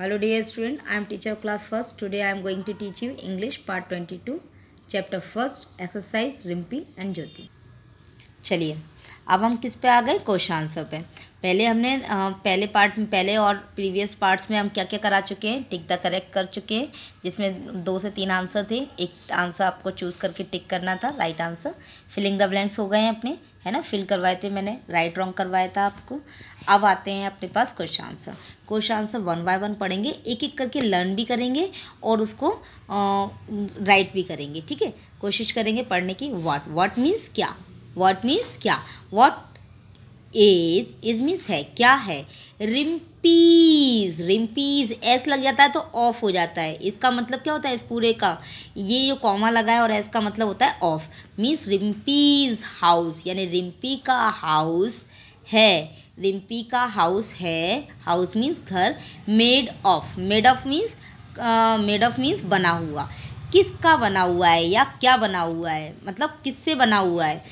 hello dear student i am teacher class first today i am going to teach you english part 22 chapter first exercise Rimpi and Jyoti चलिए अब हम किस पे आ गए question answer पे पहले हमने पहले पार्ट में पहले और प्रीवियस पार्ट्स में हम क्या क्या करा चुके हैं टिक द करेक्ट कर चुके हैं जिसमें दो से तीन आंसर थे एक आंसर आपको चूज़ करके टिक करना था right answer filling the blanks हो गए हैं अपने है ना फिल करवाए थे मैंने राइट रॉन्ग करवाया था आपको अब आते हैं अपने पास question answer question answer one by one पढ़ेंगे एक एक करके लर्न भी करेंगे और उसको राइट भी करेंगे ठीक है कोशिश करेंगे पढ़ने की वाट वाट मीन्स क्या वाट मीन्स क्या वाट इज इज मीन्स है क्या है रिम्पीज रिम्पीज एस लग जाता है तो ऑफ हो जाता है इसका मतलब क्या होता है इस पूरे का ये जो कॉमा लगा है और एस का मतलब होता है ऑफ मीन्स रिम्पीज हाउस यानी रिम्पी का हाउस है रिम्पी का हाउस है हाउस मीन्स घर made of made of means made of means बना हुआ किसका बना हुआ है या क्या बना हुआ है मतलब किससे बना हुआ है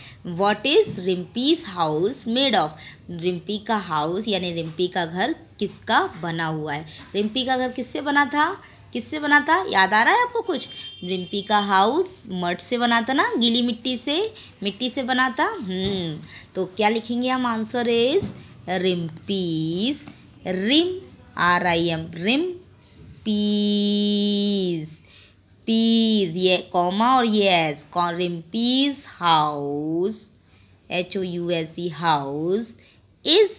what is Rimpi's house made of Rimpi का हाउस यानी रिम्पी का घर किसका बना हुआ है रिम्पी का घर किससे बना था किससे बना था याद आ रहा है आपको कुछ रिम्पी का हाउस मठ से बना था ना गीली मिट्टी से मिट्टी से बना था हम्म। तो क्या लिखेंगे हम आंसर इज रिम्पीज रिम R I M Rimpi's Rimpi's ये कॉमा और ये S Rimpi's house H O U S E house is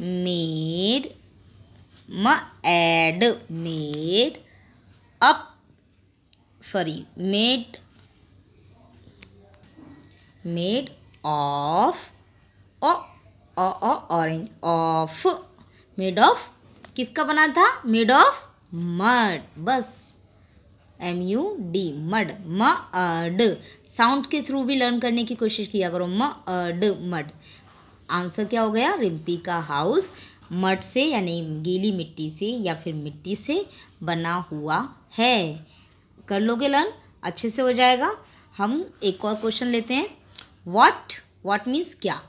made म एड made up sorry made made of orange of made of किसका बना था मेड ऑफ मड बस एम यू डी मड म अड साउंड के थ्रू भी लर्न करने की कोशिश किया करो म अड मड आंसर क्या हो गया रिम्पी का हाउस मड से यानी गीली मिट्टी से या फिर मिट्टी से बना हुआ है कर लोगे लर्न अच्छे से हो जाएगा हम एक और क्वेश्चन लेते हैं वॉट वॉट मीन्स क्या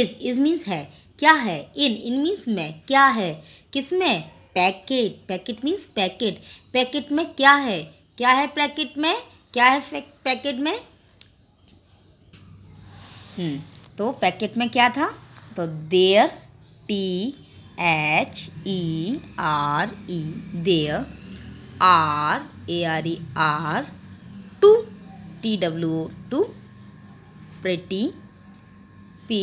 इज इज मीन्स है क्या है इन इन मीन्स में क्या है किस में packet packet means packet packet में क्या है क्या है पैकेट में क्या है पैकेट में हम्म, तो पैकेट में क्या था तो there T H E R E there are A R E are two T W two pretty P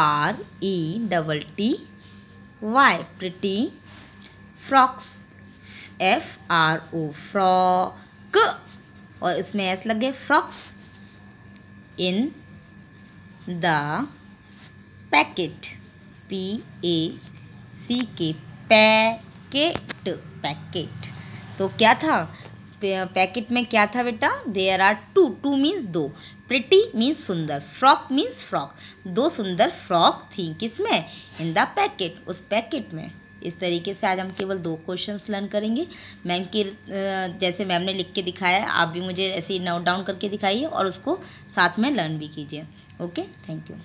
R E double T Y pretty frocks F R O frock और इसमें S लगे frocks in the packet P A C K packet packet तो क्या था packet में क्या था बेटा there are two two means दो प्रिटी मीन्स सुंदर फ्रॉक मीन्स फ्रॉक दो सुंदर फ्रॉक थी किसमें इन द पैकेट उस पैकेट में इस तरीके से आज हम केवल दो क्वेश्चन लर्न करेंगे मैम के जैसे मैम ने लिख के दिखाया आप भी मुझे ऐसे ही नोट डाउन करके दिखाइए और उसको साथ में लर्न भी कीजिए ओके थैंक यू